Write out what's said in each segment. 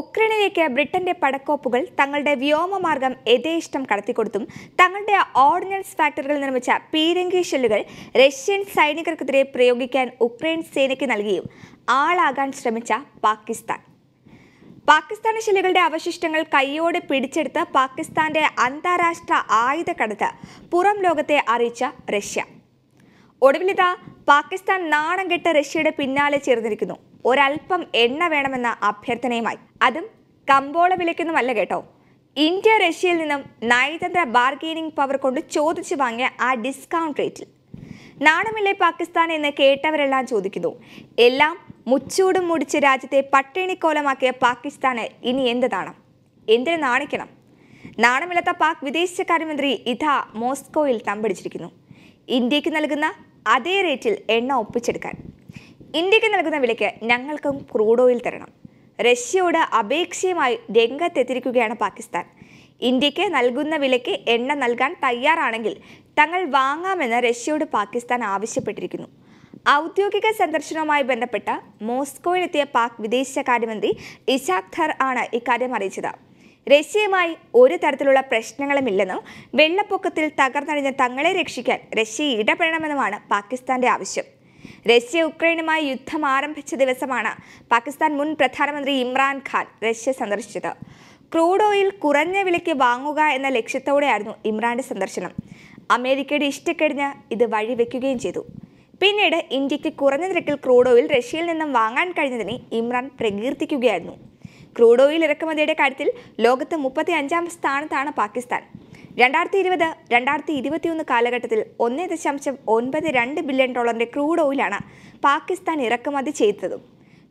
ഉക്രൈനിലേക്ക് ബ്രിട്ടന്റെ പടക്കോപ്പുകൾ തങ്ങളുടെ വ്യോമമാർഗം യഥേഷ്ടം കടത്തിക്കൊടുത്തും തങ്ങളുടെ ഓർഡിനൻസ് ഫാക്ടറികളിൽ നിർമ്മിച്ച പീരങ്കി ഷെല്ലുകൾ റഷ്യൻ സൈനികർക്കെതിരെ പ്രയോഗിക്കാൻ ഉക്രൈൻ സേനയ്ക്ക് നൽകിയും ആളാകാൻ ശ്രമിച്ച പാകിസ്ഥാൻ പാകിസ്ഥാന ശിലകളുടെ അവശിഷ്ടങ്ങൾ കൈയോടെ പിടിച്ചെടുത്ത് പാകിസ്ഥാന്റെ അന്താരാഷ്ട്ര ആയുധ കടത്ത് പുറം ലോകത്തെ അറിയിച്ച റഷ്യ ഒടുവിലിതാ പാകിസ്ഥാൻ നാണം കെട്ട് റഷ്യയുടെ പിന്നാലെ ചേർന്നിരിക്കുന്നു ഒരൽപ്പം എണ്ണ വേണമെന്ന അഭ്യർത്ഥനയുമായി അതും കമ്പോള വിലയ്ക്കൊന്നുമല്ല കേട്ടോ ഇന്ത്യ റഷ്യയിൽ നിന്നും നയതന്ത്ര ബാർഗെയിനിങ് പവർ കൊണ്ട് ചോദിച്ചു വാങ്ങിയ ആ ഡിസ്കൗണ്ട് റേറ്റിൽ നാണമില്ലേ പാകിസ്ഥാൻ എന്ന് കേട്ടവരെല്ലാം ചോദിക്കുന്നു എല്ലാം മുച്ചൂടും മുടിച്ച് രാജ്യത്തെ പട്ടിണിക്കോലമാക്കിയ പാകിസ്ഥാന് ഇനി എന്ത് നാണം എന്തിനു നാണിക്കണം നാണമില്ലാത്ത പാക് വിദേശകാര്യമന്ത്രി ഇഥ മോസ്കോയിൽ തമ്പടിച്ചിരിക്കുന്നു ഇന്ത്യക്ക് നൽകുന്ന അതേ റേറ്റിൽ എണ്ണ ഒപ്പിച്ചെടുക്കാൻ ഇന്ത്യക്ക് നൽകുന്ന വിലയ്ക്ക് ഞങ്ങൾക്കും ക്രൂഡ് ഓയിൽ തരണം റഷ്യയോട് അപേക്ഷയുമായി രംഗത്തെത്തിരിക്കുകയാണ് പാകിസ്ഥാൻ ഇന്ത്യക്ക് നൽകുന്ന വിലയ്ക്ക് എണ്ണ നൽകാൻ തയ്യാറാണെങ്കിൽ തങ്ങൾ വാങ്ങാമെന്ന് റഷ്യയോട് പാകിസ്ഥാൻ ആവശ്യപ്പെട്ടിരിക്കുന്നു ഔദ്യോഗിക സന്ദർശനവുമായി ബന്ധപ്പെട്ട് മോസ്കോയിലെത്തിയ പാക് വിദേശകാര്യമന്ത്രി ഇസാഖ് ഖർ ആണ് ഇക്കാര്യം അറിയിച്ചത് റഷ്യയുമായി ഒരു തരത്തിലുള്ള പ്രശ്നങ്ങളുമില്ലെന്നും വെള്ളപ്പൊക്കത്തിൽ തകർന്നടിഞ്ഞ തങ്ങളെ രക്ഷിക്കാൻ റഷ്യ ഇടപെടണമെന്നുമാണ് പാകിസ്ഥാന്റെ ആവശ്യം റഷ്യ ഉക്രൈനുമായി യുദ്ധം ആരംഭിച്ച ദിവസമാണ് പാകിസ്ഥാൻ മുൻ പ്രധാനമന്ത്രി ഇമ്രാൻഖാൻ റഷ്യ സന്ദർശിച്ചത് ക്രൂഡ് ഓയിൽ കുറഞ്ഞ വിലയ്ക്ക് വാങ്ങുക എന്ന ലക്ഷ്യത്തോടെയായിരുന്നു ഇമ്രാന്റെ സന്ദർശനം അമേരിക്കയുടെ ഇഷ്ടക്കെടിഞ്ഞ് ഇത് വഴിവെക്കുകയും ചെയ്തു പിന്നീട് ഇന്ത്യക്ക് കുറഞ്ഞ നിരക്കിൽ ക്രൂഡ് ഓയിൽ റഷ്യയിൽ നിന്നും വാങ്ങാൻ കഴിഞ്ഞതിനെ ഇമ്രാൻ പ്രകീർത്തിക്കുകയായിരുന്നു ക്രൂഡ് ഓയിൽ ഇറക്കുമതിയുടെ കാര്യത്തിൽ ലോകത്ത് മുപ്പത്തി അഞ്ചാം സ്ഥാനത്താണ് പാകിസ്ഥാൻ രണ്ടായിരത്തി ഇരുപത് രണ്ടായിരത്തി ഇരുപത്തിയൊന്ന് കാലഘട്ടത്തിൽ ഒന്ന് ദശാംശം ഒൻപത് രണ്ട് ബില്യൺ ഡോളറിന്റെ ക്രൂഡ് ഓയിലാണ് പാകിസ്ഥാൻ ഇറക്കുമതി ചെയ്തതും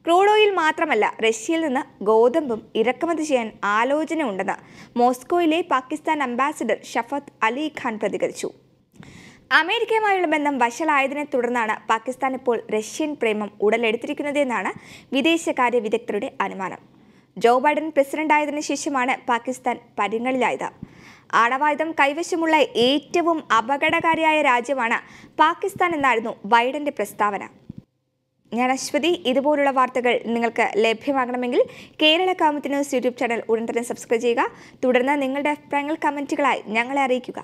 ക്രൂഡ് ഓയിൽ മാത്രമല്ല റഷ്യയിൽ നിന്ന് ഗോതമ്പും ഇറക്കുമതി ചെയ്യാൻ ആലോചന ഉണ്ടെന്ന് മോസ്കോയിലെ പാകിസ്ഥാൻ അംബാസിഡർ ഷഫത്ത് അലി ഖാൻ പ്രതികരിച്ചു അമേരിക്കയുമായുള്ള ബന്ധം വഷളായതിനെ തുടർന്നാണ് പാകിസ്ഥാൻ ഇപ്പോൾ റഷ്യൻ പ്രേമം ഉടലെടുത്തിരിക്കുന്നതെന്നാണ് വിദേശകാര്യ വിദഗ്ധരുടെ അനുമാനം ജോ ബൈഡൻ പ്രസിഡന്റായതിനു ശേഷമാണ് പാകിസ്ഥാൻ പരിങ്ങളിലായത് ആണവായുധം കൈവശമുള്ള ഏറ്റവും അപകടകാരിയായ രാജ്യമാണ് പാകിസ്ഥാൻ എന്നായിരുന്നു ബൈഡന്റെ പ്രസ്താവന ഞാൻ അശ്വതി ഇതുപോലുള്ള വാർത്തകൾ നിങ്ങൾക്ക് ലഭ്യമാകണമെങ്കിൽ കേരള കാമത്തി ന്യൂസ് യൂട്യൂബ് ചാനൽ ഉടൻ തന്നെ സബ്സ്ക്രൈബ് ചെയ്യുക തുടർന്ന് നിങ്ങളുടെ അഭിപ്രായങ്ങൾ കമൻറ്റുകളായി ഞങ്ങളെ അറിയിക്കുക